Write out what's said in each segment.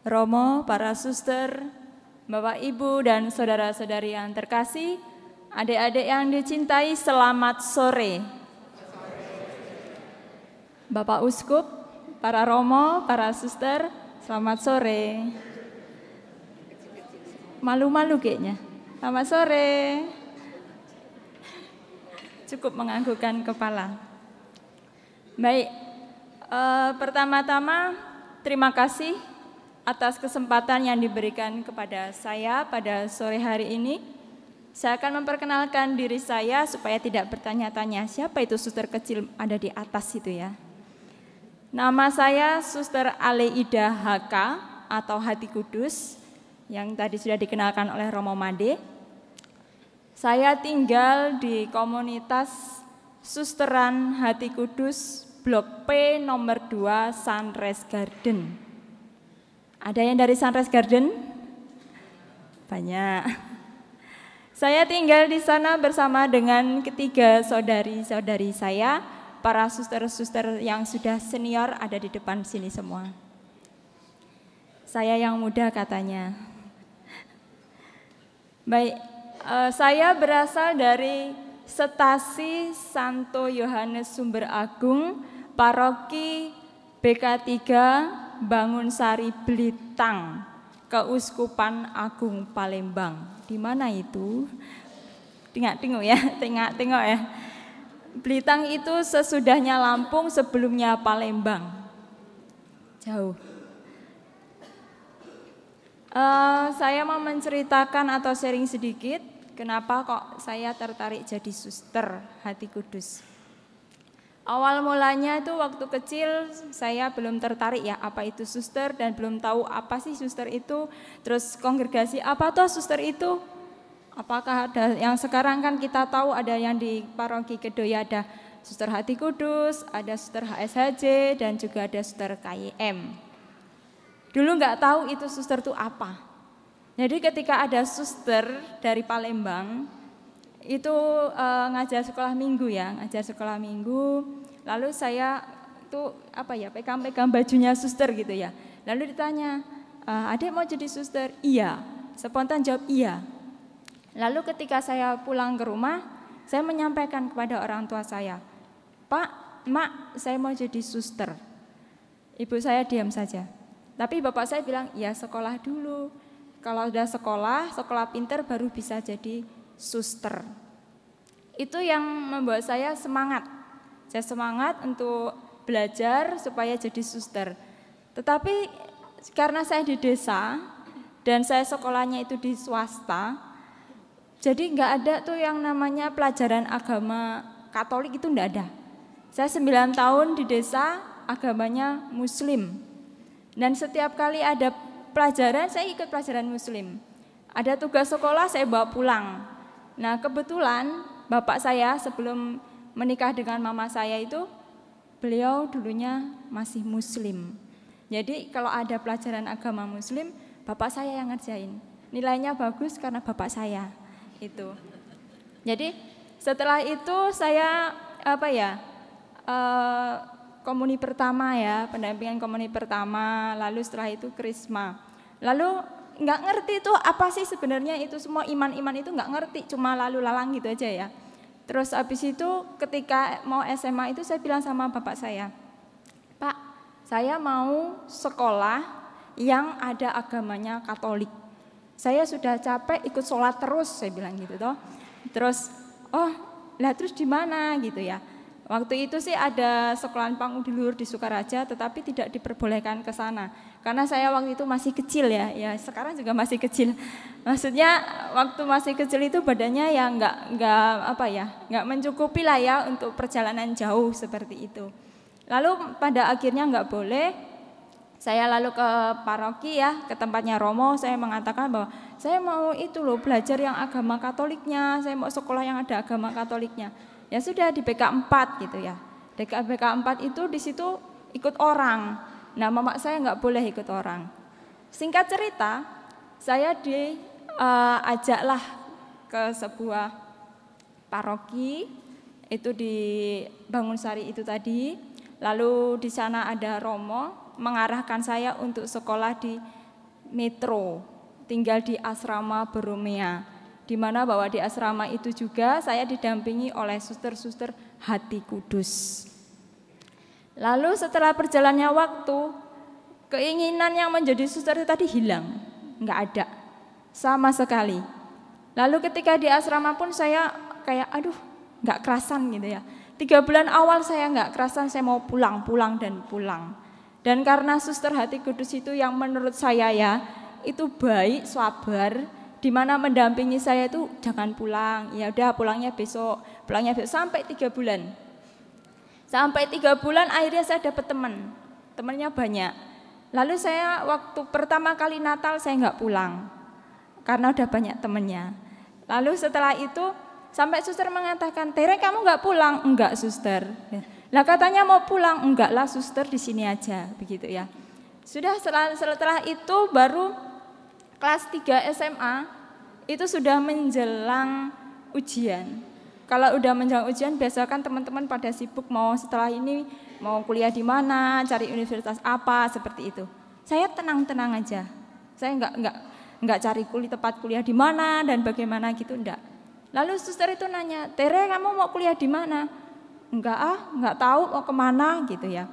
Romo, para suster, Bapak Ibu dan saudara-saudari yang terkasih, adik-adik yang dicintai selamat sore. Bapak Uskup, para Romo, para suster, selamat sore. Malu-malu kayaknya. Selamat sore. Cukup menganggukkan kepala. Baik, e, pertama-tama terima kasih atas kesempatan yang diberikan kepada saya pada sore hari ini. Saya akan memperkenalkan diri saya supaya tidak bertanya-tanya siapa itu suster kecil ada di atas itu ya. Nama saya Suster Aleida HK atau Hati Kudus yang tadi sudah dikenalkan oleh Romo Made. Saya tinggal di komunitas Susteran Hati Kudus Blok P nomor 2 Sunrise Garden. Ada yang dari Sunrise Garden? Banyak. Saya tinggal di sana bersama dengan ketiga saudari-saudari saya, para suster-suster yang sudah senior ada di depan sini semua. Saya yang muda katanya. Baik, eh, saya berasal dari Setasi Santo Yohanes Sumber Agung, Paroki BK3 Bangun Sari Blitang, Keuskupan Agung Palembang. Di mana itu? Tengok-tengok ya, tengok-tengok ya. Blitang itu sesudahnya Lampung, sebelumnya Palembang. Jauh. Uh, saya mau menceritakan atau sharing sedikit kenapa kok saya tertarik jadi suster hati kudus. Awal mulanya itu waktu kecil saya belum tertarik ya apa itu suster dan belum tahu apa sih suster itu. Terus kongregasi apa tuh suster itu? Apakah ada yang sekarang kan kita tahu ada yang di paroki Kedoya ada suster Hati Kudus, ada suster HSHJ dan juga ada suster KIM. Dulu nggak tahu itu suster itu apa. Jadi ketika ada suster dari Palembang itu uh, ngajar sekolah minggu ya, ngajar sekolah minggu. Lalu saya tuh apa ya, pegang-pegang bajunya suster gitu ya. Lalu ditanya, uh, adik mau jadi suster? Iya. Spontan jawab iya. Lalu ketika saya pulang ke rumah, saya menyampaikan kepada orang tua saya, Pak, Mak, saya mau jadi suster. Ibu saya diam saja. Tapi bapak saya bilang, ya sekolah dulu. Kalau sudah sekolah, sekolah pinter baru bisa jadi suster. Itu yang membuat saya semangat. Saya semangat untuk belajar supaya jadi suster. Tetapi karena saya di desa dan saya sekolahnya itu di swasta, jadi nggak ada tuh yang namanya pelajaran agama Katolik itu enggak ada. Saya sembilan tahun di desa, agamanya Muslim. Dan setiap kali ada pelajaran, saya ikut pelajaran Muslim. Ada tugas sekolah, saya bawa pulang. Nah kebetulan bapak saya sebelum menikah dengan mama saya itu beliau dulunya masih muslim. Jadi kalau ada pelajaran agama muslim, bapak saya yang ngerjain. Nilainya bagus karena bapak saya itu. Jadi setelah itu saya apa ya uh, komuni pertama ya pendampingan komuni pertama lalu setelah itu krisma lalu nggak ngerti itu apa sih sebenarnya itu semua iman-iman itu nggak ngerti cuma lalu lalang gitu aja ya terus habis itu ketika mau SMA itu saya bilang sama bapak saya pak saya mau sekolah yang ada agamanya Katolik saya sudah capek ikut sholat terus saya bilang gitu toh terus oh lah terus di mana gitu ya waktu itu sih ada sekolahan panggung di di Sukaraja tetapi tidak diperbolehkan ke sana karena saya waktu itu masih kecil ya, ya sekarang juga masih kecil. Maksudnya waktu masih kecil itu badannya ya nggak nggak apa ya, nggak mencukupi lah ya untuk perjalanan jauh seperti itu. Lalu pada akhirnya nggak boleh, saya lalu ke paroki ya, ke tempatnya Romo, saya mengatakan bahwa saya mau itu loh belajar yang agama Katoliknya, saya mau sekolah yang ada agama Katoliknya. Ya sudah di BK 4 gitu ya. BK BK 4 itu di situ ikut orang. Nah Mamak saya nggak boleh ikut orang. Singkat cerita, saya diajaklah eh, uh, ke sebuah paroki itu di Sari itu tadi. Lalu di sana ada Romo mengarahkan saya untuk sekolah di Metro, tinggal di asrama berumia. Di mana bahwa di asrama itu juga saya didampingi oleh suster-suster Hati Kudus. Lalu setelah perjalannya waktu, keinginan yang menjadi suster itu tadi hilang, nggak ada sama sekali. Lalu ketika di asrama pun saya kayak aduh nggak kerasan gitu ya. Tiga bulan awal saya nggak kerasan, saya mau pulang, pulang dan pulang. Dan karena suster hati kudus itu yang menurut saya ya itu baik, sabar, dimana mendampingi saya itu jangan pulang, ya udah pulangnya besok, pulangnya besok sampai tiga bulan. Sampai tiga bulan akhirnya saya dapat teman, temannya banyak. Lalu saya waktu pertama kali Natal saya nggak pulang karena udah banyak temennya. Lalu setelah itu sampai suster mengatakan, Tere kamu nggak pulang? Enggak suster. Lah katanya mau pulang, enggak lah suster di sini aja, begitu ya. Sudah setelah, setelah itu baru kelas 3 SMA itu sudah menjelang ujian kalau udah menjelang ujian biasa kan teman-teman pada sibuk mau setelah ini mau kuliah di mana, cari universitas apa seperti itu. Saya tenang-tenang aja. Saya nggak nggak nggak cari kuliah tempat kuliah di mana dan bagaimana gitu enggak. Lalu suster itu nanya, Tere kamu mau kuliah di mana? Enggak ah, enggak tahu mau kemana gitu ya.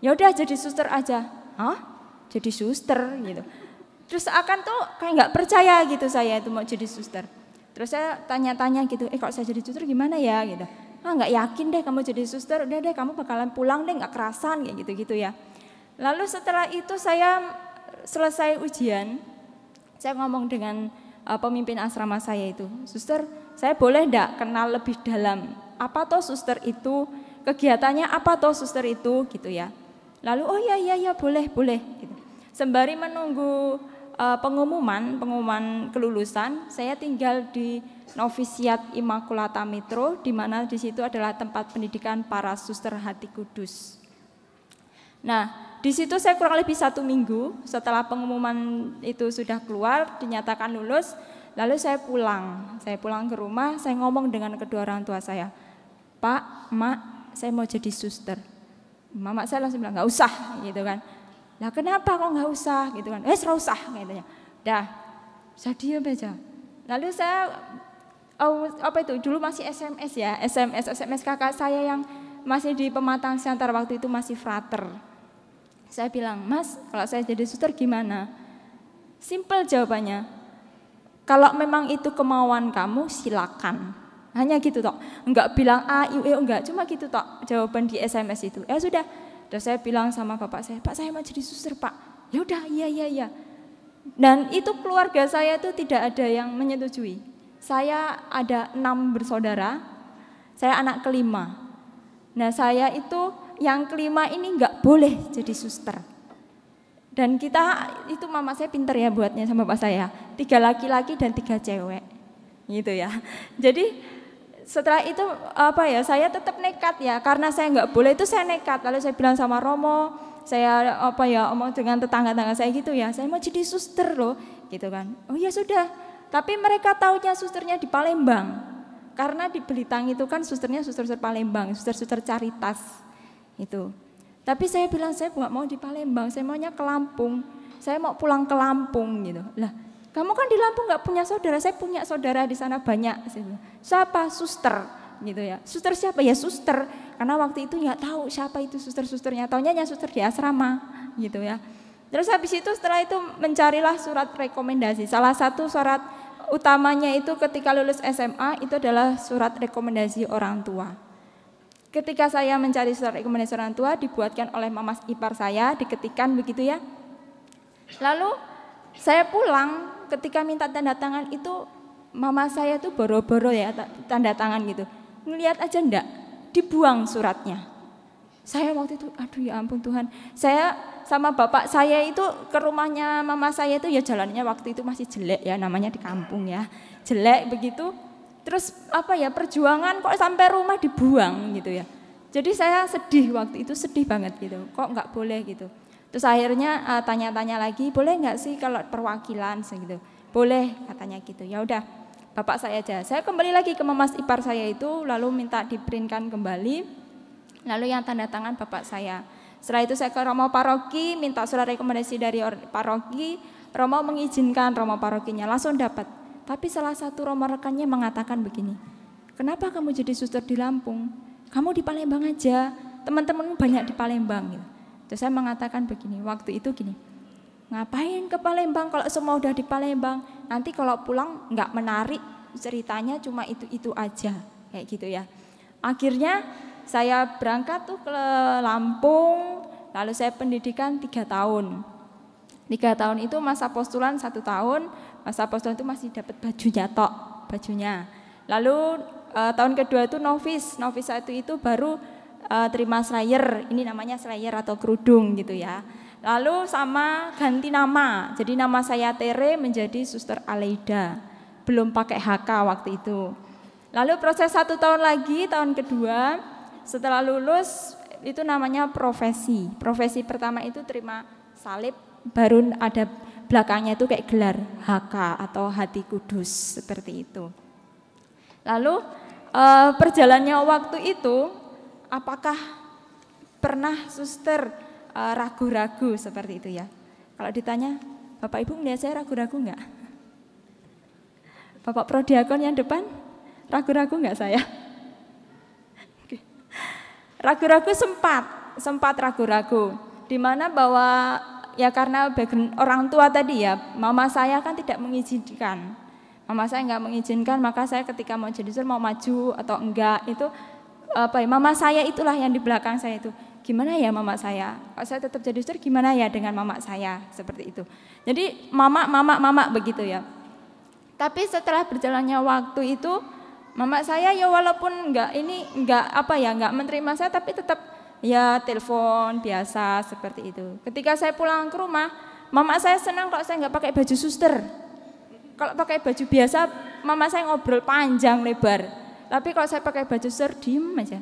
Ya udah jadi suster aja. Hah? Jadi suster gitu. Terus akan tuh kayak nggak percaya gitu saya itu mau jadi suster. Terus saya tanya-tanya gitu, eh kalau saya jadi suster gimana ya gitu. Ah nggak yakin deh kamu jadi suster, udah deh kamu bakalan pulang deh nggak kerasan kayak gitu-gitu ya. Lalu setelah itu saya selesai ujian, saya ngomong dengan e, pemimpin asrama saya itu, suster saya boleh enggak kenal lebih dalam apa toh suster itu, kegiatannya apa toh suster itu gitu ya. Lalu oh iya iya iya boleh boleh gitu. Sembari menunggu uh, pengumuman pengumuman kelulusan saya tinggal di Novisiat Immaculata Metro di mana di situ adalah tempat pendidikan para suster hati kudus. Nah, di situ saya kurang lebih satu minggu setelah pengumuman itu sudah keluar dinyatakan lulus, lalu saya pulang. Saya pulang ke rumah, saya ngomong dengan kedua orang tua saya, Pak, Mak, saya mau jadi suster. Mama saya langsung bilang nggak usah, gitu kan. Nah kenapa kok nggak usah gitu kan? eh usah ya Dah, saya diam aja. Lalu saya oh, apa itu dulu masih SMS ya, SMS SMS kakak saya yang masih di pematang siantar waktu itu masih frater. Saya bilang, Mas, kalau saya jadi suster gimana? Simple jawabannya. Kalau memang itu kemauan kamu, silakan. Hanya gitu tok. Enggak bilang A, U, E, enggak. Cuma gitu tok jawaban di SMS itu. Ya sudah, Terus saya bilang sama bapak saya, Pak saya mau jadi suster pak. Ya udah, iya iya iya. Dan itu keluarga saya itu tidak ada yang menyetujui. Saya ada enam bersaudara, saya anak kelima. Nah saya itu yang kelima ini nggak boleh jadi suster. Dan kita itu mama saya pinter ya buatnya sama bapak saya. Tiga laki-laki dan tiga cewek, gitu ya. Jadi setelah itu apa ya saya tetap nekat ya karena saya nggak boleh itu saya nekat lalu saya bilang sama Romo saya apa ya omong dengan tetangga-tetangga saya gitu ya saya mau jadi suster loh gitu kan oh ya sudah tapi mereka taunya susternya di Palembang karena di Belitang itu kan susternya suster-suster Palembang suster-suster caritas itu tapi saya bilang saya nggak mau di Palembang saya maunya ke Lampung saya mau pulang ke Lampung gitu lah kamu kan di Lampung nggak punya saudara, saya punya saudara di sana banyak. Gitu. Siapa? Suster gitu ya. Suster siapa ya? Suster. Karena waktu itu nggak tahu siapa itu suster-susternya. Taunya hanya suster di asrama gitu ya. Terus habis itu setelah itu mencarilah surat rekomendasi. Salah satu surat utamanya itu ketika lulus SMA itu adalah surat rekomendasi orang tua. Ketika saya mencari surat rekomendasi orang tua dibuatkan oleh mamas ipar saya, diketikkan begitu ya. Lalu saya pulang ketika minta tanda tangan itu mama saya tuh boro-boro ya tanda tangan gitu. Ngelihat aja ndak dibuang suratnya. Saya waktu itu aduh ya ampun Tuhan. Saya sama bapak saya itu ke rumahnya mama saya itu ya jalannya waktu itu masih jelek ya namanya di kampung ya. Jelek begitu. Terus apa ya perjuangan kok sampai rumah dibuang gitu ya. Jadi saya sedih waktu itu sedih banget gitu. Kok nggak boleh gitu. Terus akhirnya uh, tanya-tanya lagi, boleh nggak sih kalau perwakilan segitu? Boleh katanya gitu. Ya udah, bapak saya aja. Saya kembali lagi ke memas ipar saya itu, lalu minta diprintkan kembali. Lalu yang tanda tangan bapak saya. Setelah itu saya ke Romo Paroki, minta surat rekomendasi dari Paroki. Romo mengizinkan Romo Parokinya, langsung dapat. Tapi salah satu Romo rekannya mengatakan begini, kenapa kamu jadi suster di Lampung? Kamu di Palembang aja, teman-teman banyak di Palembang. Gitu. Terus saya mengatakan begini, waktu itu gini, ngapain ke Palembang kalau semua udah di Palembang, nanti kalau pulang nggak menarik, ceritanya cuma itu-itu aja, kayak gitu ya. Akhirnya saya berangkat tuh ke Lampung, lalu saya pendidikan tiga tahun. Tiga tahun itu masa postulan satu tahun, masa postulan itu masih dapat bajunya tok, bajunya. Lalu eh, tahun kedua itu novis, novis satu itu baru uh, terima slayer, ini namanya slayer atau kerudung gitu ya. Lalu sama ganti nama, jadi nama saya Tere menjadi Suster Aleida, belum pakai HK waktu itu. Lalu proses satu tahun lagi, tahun kedua, setelah lulus itu namanya profesi. Profesi pertama itu terima salib, baru ada belakangnya itu kayak gelar HK atau hati kudus seperti itu. Lalu eh, perjalannya waktu itu apakah pernah suster eh, ragu-ragu uh, seperti itu ya? Kalau ditanya, Bapak Ibu melihat saya ragu-ragu enggak? Bapak Prodiakon yang depan, ragu-ragu enggak saya? Ragu-ragu sempat, sempat ragu-ragu. Dimana bahwa ya karena orang tua tadi ya, mama saya kan tidak mengizinkan. Mama saya enggak mengizinkan, maka saya ketika mau jadi suster mau maju atau enggak itu apa ya, mama saya itulah yang di belakang saya itu. Gimana ya mama saya? Kalau saya tetap jadi suster gimana ya dengan mama saya? Seperti itu. Jadi mama, mama, mama begitu ya. Tapi setelah berjalannya waktu itu, mama saya ya walaupun enggak ini enggak apa ya, enggak menerima saya tapi tetap ya telepon biasa seperti itu. Ketika saya pulang ke rumah, mama saya senang kalau saya enggak pakai baju suster. Kalau pakai baju biasa, mama saya ngobrol panjang lebar tapi kalau saya pakai baju ser, diem aja.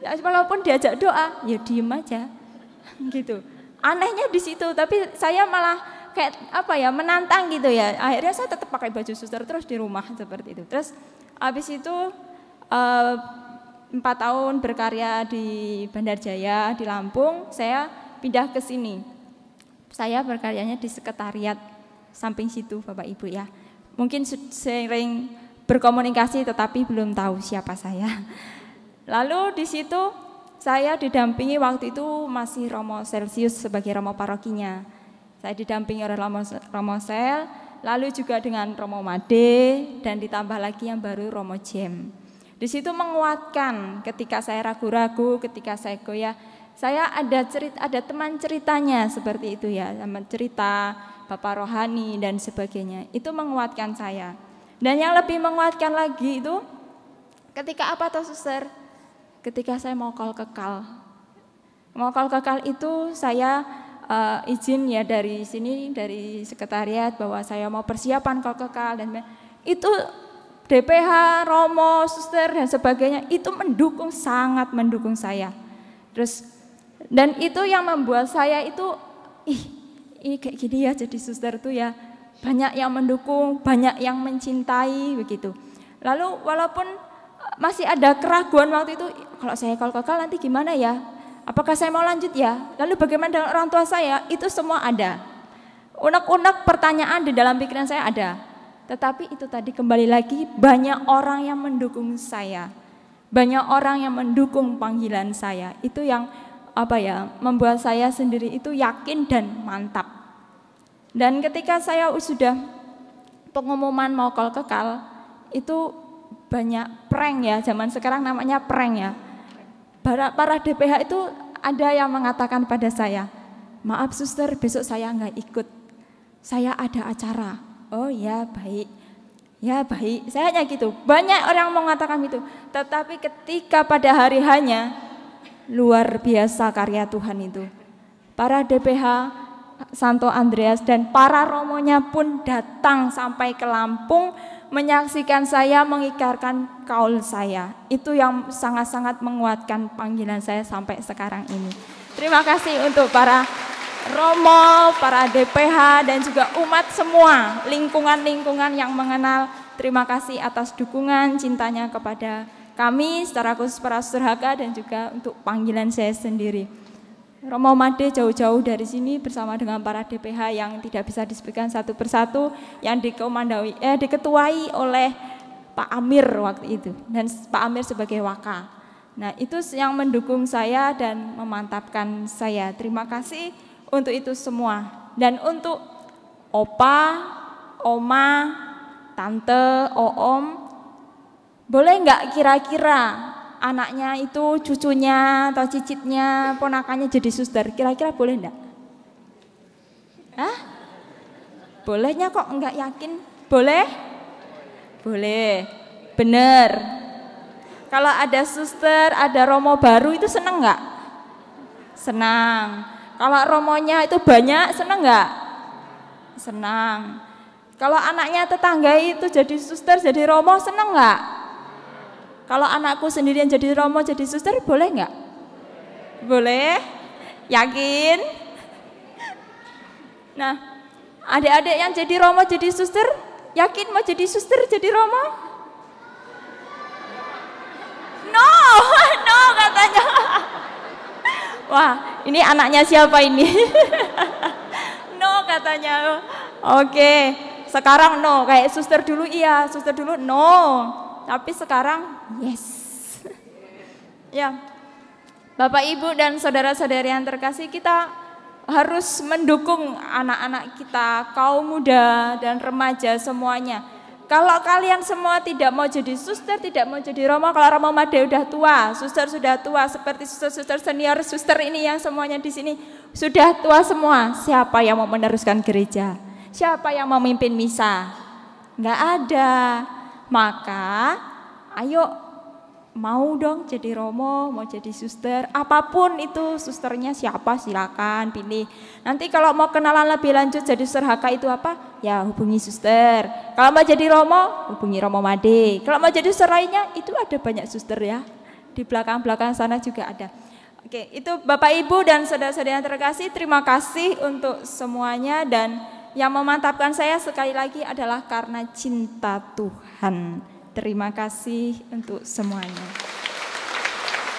Ya, walaupun diajak doa, ya diem aja. Gitu. Anehnya di situ, tapi saya malah kayak apa ya menantang gitu ya. Akhirnya saya tetap pakai baju suster terus di rumah seperti itu. Terus habis itu eh, empat tahun berkarya di Bandar Jaya di Lampung, saya pindah ke sini. Saya berkaryanya di sekretariat samping situ Bapak Ibu ya. Mungkin sering berkomunikasi tetapi belum tahu siapa saya. Lalu di situ saya didampingi waktu itu masih Romo Celsius sebagai Romo parokinya. Saya didampingi oleh Romo, Romo Sel, lalu juga dengan Romo Made, dan ditambah lagi yang baru Romo Jem. Di situ menguatkan ketika saya ragu-ragu, ketika saya goyah, saya ada cerita, ada teman ceritanya seperti itu ya, teman cerita, Bapak Rohani dan sebagainya. Itu menguatkan saya. Dan yang lebih menguatkan lagi itu ketika apa toh suster? Ketika saya mau call kekal. Mau call kekal itu saya uh, izin ya dari sini dari sekretariat bahwa saya mau persiapan call kekal dan itu DPH, Romo, suster dan sebagainya itu mendukung sangat mendukung saya. Terus dan itu yang membuat saya itu ih ini kayak gini ya jadi suster tuh ya banyak yang mendukung, banyak yang mencintai begitu. Lalu walaupun eh, masih ada keraguan waktu itu, kalau saya kalau gagal nanti gimana ya? Apakah saya mau lanjut ya? Lalu bagaimana dengan orang tua saya? Itu semua ada. Unek-unek pertanyaan di dalam pikiran saya ada. Tetapi itu tadi kembali lagi banyak orang yang mendukung saya. Banyak orang yang mendukung panggilan saya. Itu yang apa ya membuat saya sendiri itu yakin dan mantap dan ketika saya sudah pengumuman mau kol kekal, itu banyak prank ya, zaman sekarang namanya prank ya. Para, para DPH itu ada yang mengatakan pada saya, maaf suster besok saya nggak ikut, saya ada acara. Oh ya baik, ya baik, saya hanya gitu. Banyak orang mau mengatakan itu, tetapi ketika pada hari hanya, luar biasa karya Tuhan itu. Para DPH Santo Andreas dan para romonya pun datang sampai ke Lampung menyaksikan saya mengikarkan kaul saya. Itu yang sangat-sangat menguatkan panggilan saya sampai sekarang ini. Terima kasih untuk para Romo, para DPH dan juga umat semua, lingkungan-lingkungan yang mengenal. Terima kasih atas dukungan cintanya kepada kami secara khusus para surhaka dan juga untuk panggilan saya sendiri. Romo Made jauh-jauh dari sini bersama dengan para DPH yang tidak bisa disebutkan satu persatu yang dikomandawi eh diketuai oleh Pak Amir waktu itu dan Pak Amir sebagai waka. Nah, itu yang mendukung saya dan memantapkan saya. Terima kasih untuk itu semua. Dan untuk opa, oma, tante, oom, boleh nggak kira-kira anaknya itu cucunya atau cicitnya ponakannya jadi suster kira-kira boleh enggak? Hah? Bolehnya kok enggak yakin? Boleh? Boleh. Bener. Kalau ada suster, ada romo baru itu seneng enggak? Senang. Kalau romonya itu banyak, seneng enggak? Senang. Kalau anaknya tetangga itu jadi suster, jadi romo, seneng enggak? Kalau anakku sendirian jadi romo, jadi suster, boleh nggak? Boleh? Yakin? Nah, adik-adik yang jadi romo, jadi suster, yakin mau jadi suster, jadi romo? No, no katanya. Wah, ini anaknya siapa ini? no katanya. Oke, sekarang no, kayak suster dulu iya, suster dulu no tapi sekarang yes. ya. Bapak Ibu dan saudara-saudari yang terkasih, kita harus mendukung anak-anak kita, kaum muda dan remaja semuanya. Kalau kalian semua tidak mau jadi suster, tidak mau jadi romo, kalau romo made udah tua, suster sudah tua, seperti suster-suster senior, suster ini yang semuanya di sini sudah tua semua. Siapa yang mau meneruskan gereja? Siapa yang mau memimpin misa? Enggak ada. Maka ayo mau dong jadi romo, mau jadi suster, apapun itu susternya siapa silakan pilih. Nanti kalau mau kenalan lebih lanjut jadi suster HK itu apa? Ya hubungi suster. Kalau mau jadi romo, hubungi romo Made. Kalau mau jadi suster lainnya, itu ada banyak suster ya. Di belakang-belakang sana juga ada. Oke, itu Bapak Ibu dan saudara-saudara yang terkasih, terima kasih untuk semuanya dan yang memantapkan saya sekali lagi adalah karena cinta Tuhan. Terima kasih untuk semuanya.